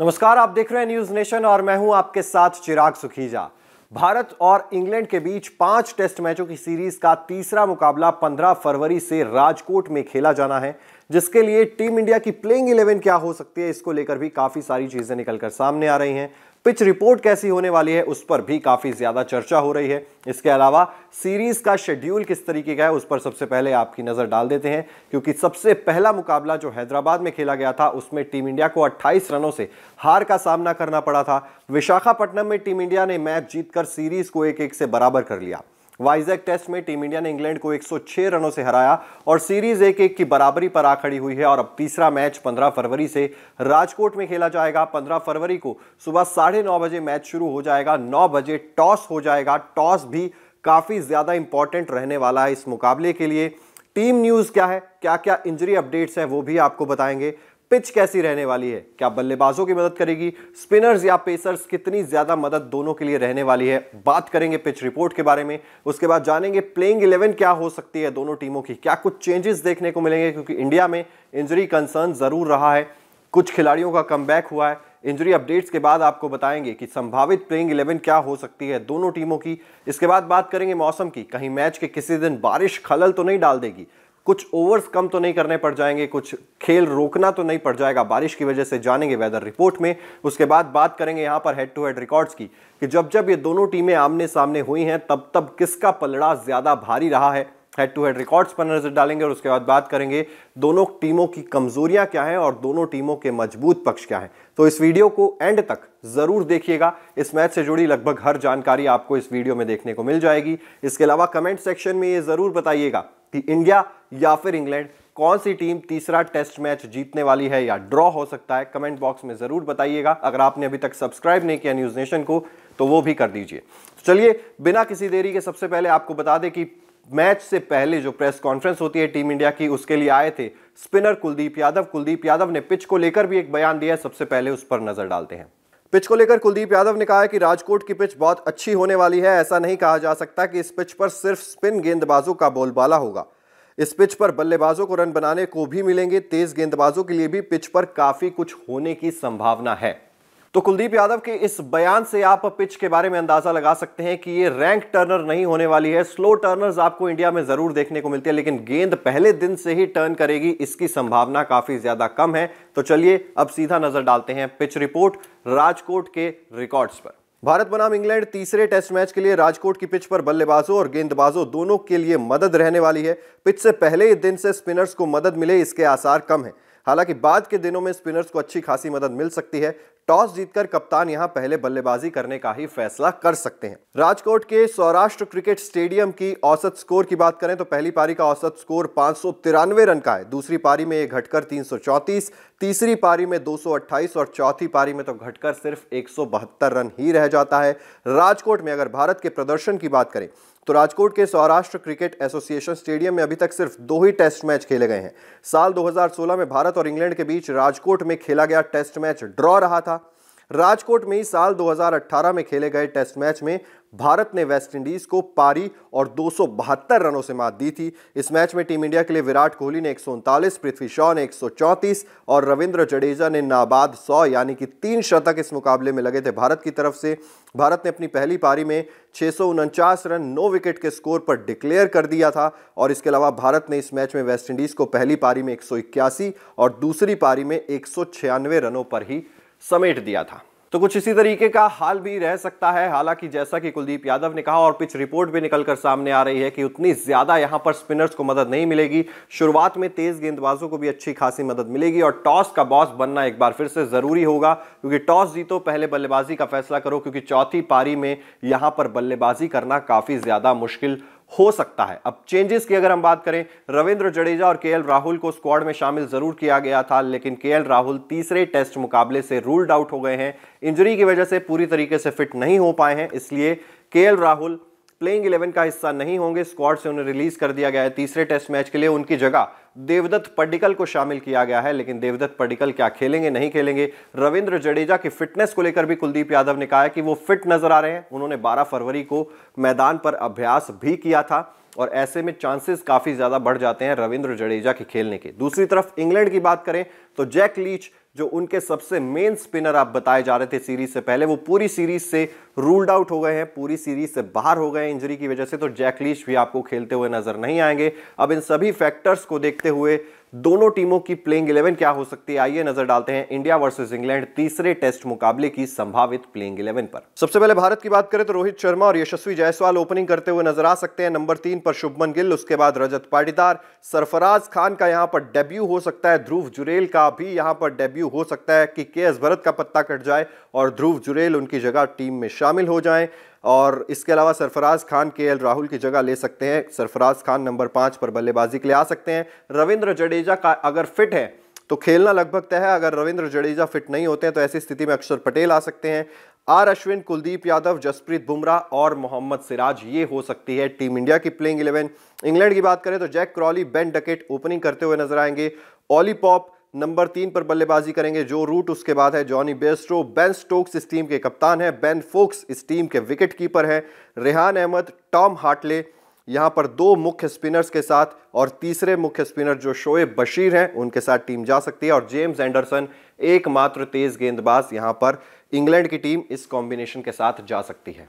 नमस्कार आप देख रहे हैं न्यूज नेशन और मैं हूं आपके साथ चिराग सुखीजा भारत और इंग्लैंड के बीच पांच टेस्ट मैचों की सीरीज का तीसरा मुकाबला 15 फरवरी से राजकोट में खेला जाना है जिसके लिए टीम इंडिया की प्लेइंग इलेवन क्या हो सकती है इसको लेकर भी काफी सारी चीजें निकलकर सामने आ रही हैं पिच रिपोर्ट कैसी होने वाली है उस पर भी काफ़ी ज़्यादा चर्चा हो रही है इसके अलावा सीरीज़ का शेड्यूल किस तरीके का है उस पर सबसे पहले आपकी नज़र डाल देते हैं क्योंकि सबसे पहला मुकाबला जो हैदराबाद में खेला गया था उसमें टीम इंडिया को 28 रनों से हार का सामना करना पड़ा था विशाखापट्टनम में टीम इंडिया ने मैच जीतकर सीरीज़ को एक एक से बराबर कर लिया वाइजैक टेस्ट में टीम इंडिया ने इंग्लैंड को 106 रनों से हराया और सीरीज एक एक की बराबरी पर आ खड़ी हुई है और अब तीसरा मैच 15 फरवरी से राजकोट में खेला जाएगा 15 फरवरी को सुबह साढ़े नौ बजे मैच शुरू हो जाएगा नौ बजे टॉस हो जाएगा टॉस भी काफ़ी ज़्यादा इंपॉर्टेंट रहने वाला है इस मुकाबले के लिए टीम न्यूज़ क्या है क्या क्या इंजरी अपडेट्स हैं वो भी आपको बताएंगे पिच कैसी रहने वाली है क्या बल्लेबाजों की मदद करेगी स्पिनर्स या पेसर्स कितनी ज्यादा मदद दोनों के लिए रहने वाली है बात करेंगे पिच रिपोर्ट के बारे में उसके बाद जानेंगे प्लेइंग इलेवन क्या हो सकती है दोनों टीमों की क्या कुछ चेंजेस देखने को मिलेंगे क्योंकि इंडिया में इंजरी कंसर्न जरूर रहा है कुछ खिलाड़ियों का कम हुआ है इंजरी अपडेट्स के बाद आपको बताएंगे कि संभावित प्लेइंग इलेवन क्या हो सकती है दोनों टीमों की इसके बाद बात करेंगे मौसम की कहीं मैच के किसी दिन बारिश खलल तो नहीं डाल देगी कुछ ओवर्स कम तो नहीं करने पड़ जाएंगे कुछ खेल रोकना तो नहीं पड़ जाएगा बारिश की वजह से जानेंगे वेदर रिपोर्ट में उसके बाद बात करेंगे यहाँ पर हेड टू हेड रिकॉर्ड्स की कि जब जब ये दोनों टीमें आमने सामने हुई हैं तब तब किसका पलड़ा ज़्यादा भारी रहा है हेड टू हेड रिकॉर्ड्स पर नजर डालेंगे और उसके बाद बात करेंगे दोनों टीमों की कमजोरियां क्या हैं और दोनों टीमों के मजबूत पक्ष क्या हैं तो इस वीडियो को एंड तक जरूर देखिएगा इस मैच से जुड़ी लगभग हर जानकारी आपको इस वीडियो में देखने को मिल जाएगी इसके अलावा कमेंट सेक्शन में ये जरूर बताइएगा कि इंडिया या फिर इंग्लैंड कौन सी टीम तीसरा टेस्ट मैच जीतने वाली है या ड्रॉ हो सकता है कमेंट बॉक्स में ज़रूर बताइएगा अगर आपने अभी तक सब्सक्राइब नहीं किया न्यूज़ नेशन को तो वो भी कर दीजिए तो चलिए बिना किसी देरी के सबसे पहले आपको बता दें कि मैच से पहले जो प्रेस कॉन्फ्रेंस होती है टीम इंडिया की उसके लिए आए थे स्पिनर कुलदीप यादव कुलदीप यादव ने पिच को लेकर भी एक बयान दिया सबसे पहले उस पर नज़र डालते हैं पिच को लेकर कुलदीप यादव ने कहा कि राजकोट की पिच बहुत अच्छी होने वाली है ऐसा नहीं कहा जा सकता कि इस पिच पर सिर्फ स्पिन गेंदबाजों का बोलबाला होगा इस पिच पर बल्लेबाजों को रन बनाने को भी मिलेंगे तेज गेंदबाजों के लिए भी पिच पर काफी कुछ होने की संभावना है तो कुलदीप यादव के इस बयान से आप पिच के बारे में अंदाजा लगा सकते हैं कि ये रैंक टर्नर नहीं होने वाली है स्लो टर्नर्स आपको इंडिया में जरूर देखने को मिलती है लेकिन गेंद पहले दिन से ही टर्न करेगी इसकी संभावना काफी ज्यादा कम है तो चलिए अब सीधा नजर डालते हैं पिच रिपोर्ट राजकोट के रिकॉर्ड्स पर भारत बनाम इंग्लैंड तीसरे टेस्ट मैच के लिए राजकोट की पिच पर बल्लेबाजों और गेंदबाजों दोनों के लिए मदद रहने वाली है पिच से पहले ही दिन से स्पिनर्स को मदद मिले इसके आसार कम है हालांकि बाद के दिनों में स्पिनर्स को अच्छी खासी मदद मिल सकती है टॉस जीतकर कप्तान यहां पहले बल्लेबाजी करने का ही फैसला कर सकते हैं राजकोट के सौराष्ट्र क्रिकेट स्टेडियम की औसत स्कोर की बात करें तो पहली पारी का औसत स्कोर पांच रन का है दूसरी पारी में यह घटकर तीन तीसरी पारी में 228 और चौथी पारी में तो घटकर सिर्फ एक रन ही रह जाता है राजकोट में अगर भारत के प्रदर्शन की बात करें तो राजकोट के सौराष्ट्र क्रिकेट एसोसिएशन स्टेडियम में अभी तक सिर्फ दो ही टेस्ट मैच खेले गए हैं साल 2016 में भारत और इंग्लैंड के बीच राजकोट में खेला गया टेस्ट मैच ड्रॉ रहा था राजकोट में ही साल 2018 में खेले गए टेस्ट मैच में भारत ने वेस्टइंडीज को पारी और दो रनों से मात दी थी इस मैच में टीम इंडिया के लिए विराट कोहली ने एक पृथ्वी शॉ ने एक और रविंद्र जडेजा ने नाबाद 100 यानी कि तीन शतक इस मुकाबले में लगे थे भारत की तरफ से भारत ने अपनी पहली पारी में छः रन नौ विकेट के स्कोर पर डिक्लेयर कर दिया था और इसके अलावा भारत ने इस मैच में वेस्टइंडीज़ को पहली पारी में एक और दूसरी पारी में एक रनों पर ही समेट दिया था तो कुछ इसी तरीके का हाल भी रह सकता है हालांकि जैसा कि कुलदीप यादव ने कहा और पिच रिपोर्ट भी निकलकर सामने आ रही है कि उतनी ज्यादा यहां पर स्पिनर्स को मदद नहीं मिलेगी शुरुआत में तेज गेंदबाजों को भी अच्छी खासी मदद मिलेगी और टॉस का बॉस बनना एक बार फिर से जरूरी होगा क्योंकि टॉस जीतो पहले बल्लेबाजी का फैसला करो क्योंकि चौथी पारी में यहां पर बल्लेबाजी करना काफी ज्यादा मुश्किल हो सकता है अब चेंजेस की अगर हम बात करें रविंद्र जडेजा और केएल राहुल को स्क्वाड में शामिल जरूर किया गया था लेकिन केएल राहुल तीसरे टेस्ट मुकाबले से रूल्ड आउट हो गए हैं इंजरी की वजह से पूरी तरीके से फिट नहीं हो पाए हैं इसलिए केएल राहुल प्लेइंग इलेवन का हिस्सा नहीं होंगे स्क्वाड से उन्हें रिलीज कर दिया गया है तीसरे टेस्ट मैच के लिए उनकी जगह देवदत्त पडिकल को शामिल किया गया है लेकिन देवदत्त पडिकल क्या खेलेंगे नहीं खेलेंगे रविंद्र जडेजा की फिटनेस को लेकर भी कुलदीप यादव ने कहा है कि वो फिट नजर आ रहे हैं उन्होंने 12 फरवरी को मैदान पर अभ्यास भी किया था और ऐसे में चांसेस काफ़ी ज़्यादा बढ़ जाते हैं रविंद्र जडेजा के खेलने के दूसरी तरफ इंग्लैंड की बात करें तो जैक लीच जो उनके सबसे मेन स्पिनर आप बताए जा रहे थे सीरीज से पहले वो पूरी सीरीज से रूल्ड आउट हो गए हैं पूरी सीरीज से बाहर हो गए इंजरी की वजह से तो जैक लीच भी आपको खेलते हुए नजर नहीं आएंगे अब इन सभी फैक्टर्स को देखते हुए दोनों टीमों की प्लेइंग 11 क्या हो सकती है आइए नजर डालते हैं इंडिया वर्सेस इंग्लैंड तीसरे टेस्ट मुकाबले की संभावित प्लेइंग 11 पर सबसे पहले भारत की बात करें तो रोहित शर्मा और यशस्वी जायसवाल ओपनिंग करते हुए नजर आ सकते हैं नंबर तीन पर शुभमन गिल उसके बाद रजत पाटीदार सरफराज खान का यहां पर डेब्यू हो सकता है ध्रुव जुरेल का भी यहां पर डेब्यू हो सकता है कि के भरत का पत्ता कट जाए और ध्रुव जुरेल उनकी जगह टीम में शामिल हो जाए और इसके अलावा सरफराज खान के एल राहुल की जगह ले सकते हैं सरफराज खान नंबर पाँच पर बल्लेबाजी के लिए आ सकते हैं रविंद्र जडेजा का अगर फिट है तो खेलना लगभग तय है अगर रविंद्र जडेजा फिट नहीं होते हैं तो ऐसी स्थिति में अक्षर पटेल आ सकते हैं आर अश्विन कुलदीप यादव जसप्रीत बुमराह और मोहम्मद सिराज ये हो सकती है टीम इंडिया की प्लेइंग इलेवन इंग्लैंड की बात करें तो Jack Crawley Ben Duckett opening करते हुए नजर आएंगे ओली पॉप नंबर तीन पर बल्लेबाजी करेंगे जो रूट उसके बाद है जॉनी बेस्ट्रो बेन स्टोक्स इस टीम के कप्तान हैं बेन फोक्स इस टीम के विकेट कीपर हैं रेहान अहमद टॉम हार्टले यहाँ पर दो मुख्य स्पिनर्स के साथ और तीसरे मुख्य स्पिनर जो शोएब बशीर हैं उनके साथ टीम जा सकती है और जेम्स एंडरसन एकमात्र तेज गेंदबाज यहाँ पर इंग्लैंड की टीम इस कॉम्बिनेशन के साथ जा सकती है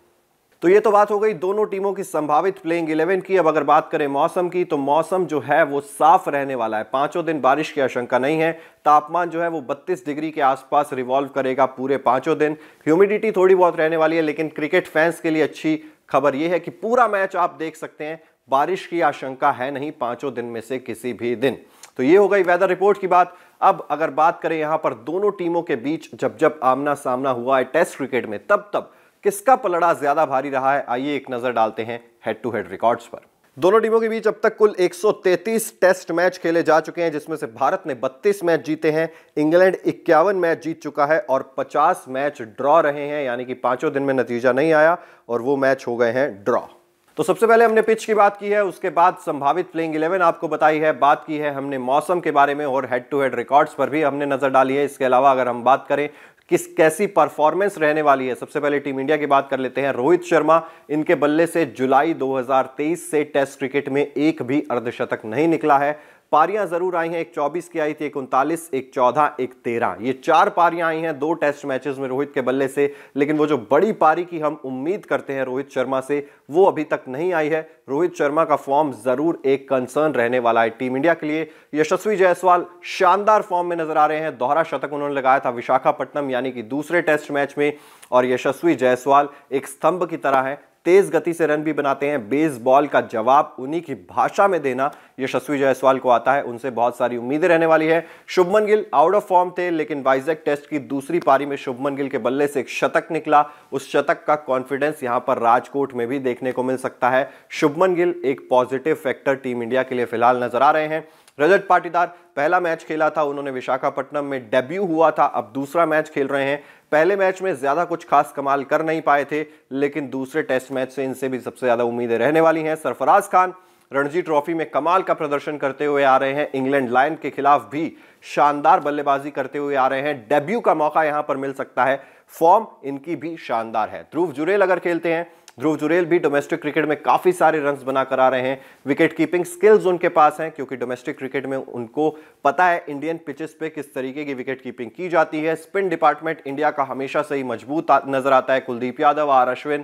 तो ये तो बात हो गई दोनों टीमों की संभावित प्लेइंग इलेवन की अब अगर बात करें मौसम की तो मौसम जो है वो साफ रहने वाला है पांचों दिन बारिश की आशंका नहीं है तापमान जो है वो 32 डिग्री के आसपास रिवॉल्व करेगा पूरे पांचों दिन ह्यूमिडिटी थोड़ी बहुत रहने वाली है लेकिन क्रिकेट फैंस के लिए अच्छी खबर ये है कि पूरा मैच आप देख सकते हैं बारिश की आशंका है नहीं पांचों दिन में से किसी भी दिन तो ये हो गई वेदर रिपोर्ट की बात अब अगर बात करें यहां पर दोनों टीमों के बीच जब जब आमना सामना हुआ है टेस्ट क्रिकेट में तब तब किसका पलड़ा ज्यादा भारी रहा है आइए एक नजर डालते हैं हेड टू हेड रिकॉर्ड्स पर दोनों टीमों के बीच अब तक कुल 133 टेस्ट मैच खेले जा चुके हैं जिसमें से भारत ने 32 मैच जीते हैं इंग्लैंड इक्यावन मैच जीत चुका है और 50 मैच ड्रॉ रहे हैं यानी कि पांचों दिन में नतीजा नहीं आया और वो मैच हो गए हैं ड्रॉ तो सबसे पहले हमने पिच की बात की है उसके बाद संभावित प्लेइंग इलेवन आपको बताई है बात की है हमने मौसम के बारे में और हेड टू हेड रिकॉर्ड्स पर भी हमने नजर डाली है इसके अलावा अगर हम बात करें किस कैसी परफॉर्मेंस रहने वाली है सबसे पहले टीम इंडिया की बात कर लेते हैं रोहित शर्मा इनके बल्ले से जुलाई 2023 से टेस्ट क्रिकेट में एक भी अर्धशतक नहीं निकला है पारियां जरूर आई हैं एक चौबीस की आई थी एक उनतालीस एक चौदह एक तेरह ये चार पारियां आई हैं दो टेस्ट मैचेस में रोहित के बल्ले से लेकिन वो जो बड़ी पारी की हम उम्मीद करते हैं रोहित शर्मा से वो अभी तक नहीं आई है रोहित शर्मा का फॉर्म जरूर एक कंसर्न रहने वाला है टीम इंडिया के लिए यशस्वी जायसवाल शानदार फॉर्म में नजर आ रहे हैं दोहरा शतक उन्होंने लगाया था विशाखापट्टनम यानी कि दूसरे टेस्ट मैच में और यशस्वी जायसवाल एक स्तंभ की तरह है तेज गति से रन भी बनाते हैं बेस बॉल का जवाब उन्हीं की भाषा में देना यशस्वी जायसवाल को आता है उनसे बहुत सारी उम्मीदें रहने वाली है Shubman Gill out of form थे लेकिन वाइजैक टेस्ट की दूसरी पारी में शुभमन गिल के बल्ले से एक शतक निकला उस शतक का कॉन्फिडेंस यहां पर राजकोट में भी देखने को मिल सकता है शुभमन गिल एक पॉजिटिव फैक्टर टीम इंडिया के लिए फिलहाल नजर आ रहे हैं रजत पाटीदार पहला मैच खेला था उन्होंने विशाखापट्टनम में डेब्यू हुआ था अब दूसरा मैच खेल रहे हैं पहले मैच में ज़्यादा कुछ खास कमाल कर नहीं पाए थे लेकिन दूसरे टेस्ट मैच से इनसे भी सबसे ज़्यादा उम्मीदें रहने वाली हैं सरफराज खान रणजी ट्रॉफी में कमाल का प्रदर्शन करते हुए आ रहे हैं इंग्लैंड लायन के खिलाफ भी शानदार बल्लेबाजी करते हुए आ रहे हैं डेब्यू का मौका यहां पर मिल सकता है फॉर्म इनकी भी शानदार है ध्रुव जुरेल अगर खेलते हैं ध्रुव जुरेल भी डोमेस्टिक क्रिकेट में काफ़ी सारे रन बनाकर आ रहे हैं विकेट कीपिंग स्किल्स उनके पास हैं क्योंकि डोमेस्टिक क्रिकेट में उनको पता है इंडियन पिचेस पे किस तरीके की विकेट कीपिंग की जाती है स्पिन डिपार्टमेंट इंडिया का हमेशा से ही मजबूत नजर आता है कुलदीप यादव आर अश्विन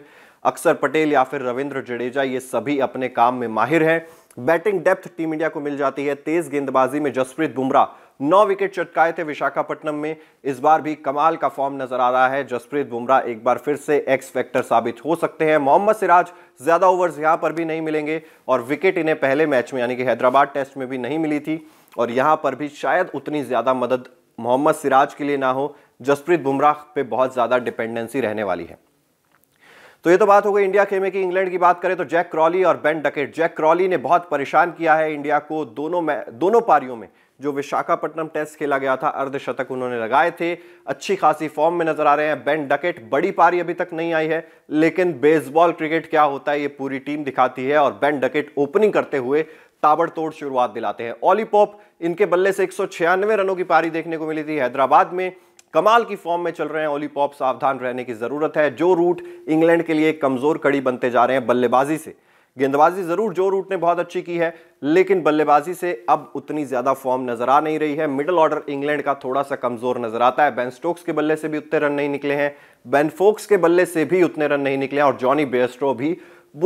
अक्सर पटेल या फिर रविंद्र जडेजा ये सभी अपने काम में माहिर हैं बैटिंग डेप्थ टीम इंडिया को मिल जाती है तेज गेंदबाजी में जसप्रीत बुमराह नौ विकेट चटकाए थे विशाखापट्टनम में इस बार भी कमाल का फॉर्म नजर आ रहा है जसप्रीत बुमराह एक बार फिर से एक्स फैक्टर साबित हो सकते हैं मोहम्मद सिराज ज्यादा ओवर्स यहां पर भी नहीं मिलेंगे और विकेट इन्हें पहले मैच में यानी कि हैदराबाद टेस्ट में भी नहीं मिली थी और यहां पर भी शायद उतनी ज्यादा मदद मोहम्मद सिराज के लिए ना हो जसप्रीत बुमराह पे बहुत ज्यादा डिपेंडेंसी रहने वाली है तो ये तो बात हो गई इंडिया खेमे की इंग्लैंड की बात करें तो जैक क्रॉली और बेन डकेट जैक क्रॉली ने बहुत परेशान किया है इंडिया को दोनों दोनों पारियों में जो विशाखापट्टनम टेस्ट खेला गया था अर्धशतक उन्होंने लगाए थे अच्छी खासी फॉर्म में नजर आ रहे हैं बेन डकेट बड़ी पारी अभी तक नहीं आई है लेकिन बेसबॉल क्रिकेट क्या होता है ये पूरी टीम दिखाती है और बेन डकेट ओपनिंग करते हुए ताबड़तोड़ शुरुआत दिलाते हैं ऑलीपॉप इनके बल्ले से एक रनों की पारी देखने को मिली थी हैदराबाद में कमाल की फॉर्म में चल रहे हैं ओलीपॉप सावधान रहने की जरूरत है जो रूट इंग्लैंड के लिए कमजोर कड़ी बनते जा रहे हैं बल्लेबाजी से गेंदबाजी जरूर जो रूट ने बहुत अच्छी की है लेकिन बल्लेबाजी से अब उतनी ज्यादा फॉर्म नजर आ नहीं रही है मिडल ऑर्डर इंग्लैंड का थोड़ा सा कमजोर नजर आता है बेन स्टोक्स के बल्ले से भी उतने रन नहीं निकले हैं बेन फोक्स के बल्ले से भी उतने रन नहीं निकले और जॉनी बेस्ट्रो भी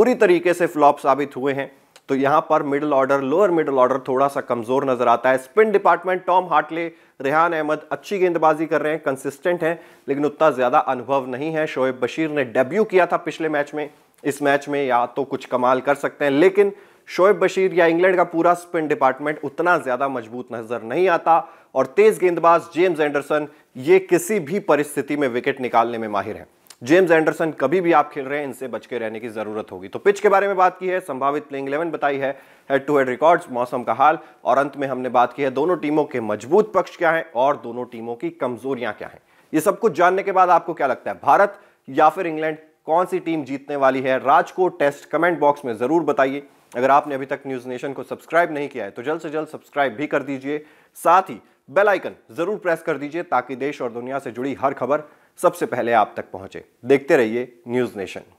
बुरी तरीके से फ्लॉप साबित हुए हैं तो यहां पर middle order lower middle order थोड़ा सा कमजोर नजर आता है spin department Tom Hartley Rehan Ahmed अच्छी गेंदबाजी कर रहे हैं कंसिस्टेंट हैं लेकिन उतना ज्यादा अनुभव नहीं है शोएब बशीर ने डेब्यू किया था पिछले मैच में इस मैच में या तो कुछ कमाल कर सकते हैं लेकिन शोएब बशीर या इंग्लैंड का पूरा स्पिन डिपार्टमेंट उतना ज़्यादा मजबूत नज़र नहीं आता और तेज़ गेंदबाज जेम्स एंडरसन ये किसी भी परिस्थिति में विकेट निकालने में माहिर हैं जेम्स एंडरसन कभी भी आप खेल रहे हैं इनसे बच के रहने की ज़रूरत होगी तो पिच के बारे में बात की है संभावित प्लेइंग इलेवन बताई है हेड टू हेड रिकॉर्ड्स मौसम का हाल और अंत में हमने बात की है दोनों टीमों के मजबूत पक्ष क्या हैं और दोनों टीमों की कमजोरियां क्या हैं ये सब कुछ जानने के बाद आपको क्या लगता है भारत या फिर इंग्लैंड कौन सी टीम जीतने वाली है राजकोट टेस्ट कमेंट बॉक्स में ज़रूर बताइए अगर आपने अभी तक न्यूज़ नेशन को सब्सक्राइब नहीं किया है तो जल्द से जल्द सब्सक्राइब भी कर दीजिए साथ ही बेल आइकन ज़रूर प्रेस कर दीजिए ताकि देश और दुनिया से जुड़ी हर खबर सबसे पहले आप तक पहुंचे देखते रहिए न्यूज़ नेशन